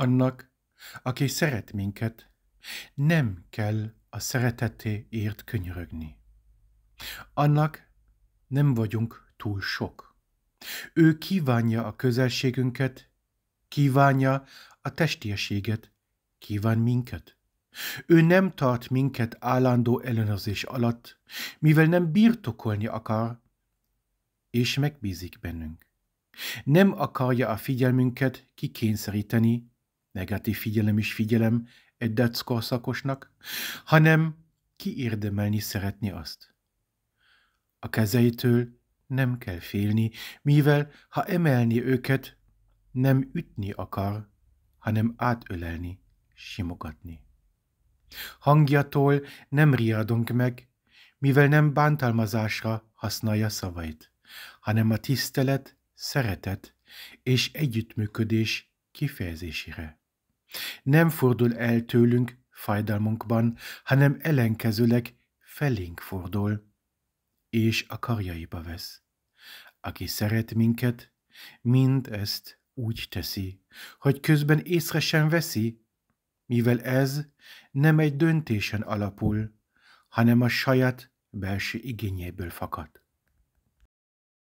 Annak, aki szeret minket, nem kell a szeretetéért könyörögni. Annak nem vagyunk túl sok. Ő kívánja a közelségünket, kívánja a testieséget, kíván minket. Ő nem tart minket állandó ellenőrzés alatt, mivel nem birtokolni akar, és megbízik bennünk. Nem akarja a figyelmünket kikényszeríteni, negatív figyelem is figyelem egy deckorszakosnak, hanem kiérdemelni szeretni azt. A kezeitől nem kell félni, mivel ha emelni őket, nem ütni akar, hanem átölelni, simogatni. Hangjától nem riadunk meg, mivel nem bántalmazásra használja szavait, hanem a tisztelet, szeretet és együttműködés kifejezésére. Nem fordul el tőlünk fájdalmunkban, hanem ellenkezőleg felénk fordul, és a karjaiba vesz. Aki szeret minket, mind ezt úgy teszi, hogy közben észre sem veszi, mivel ez nem egy döntésen alapul, hanem a saját belső igényéből fakad.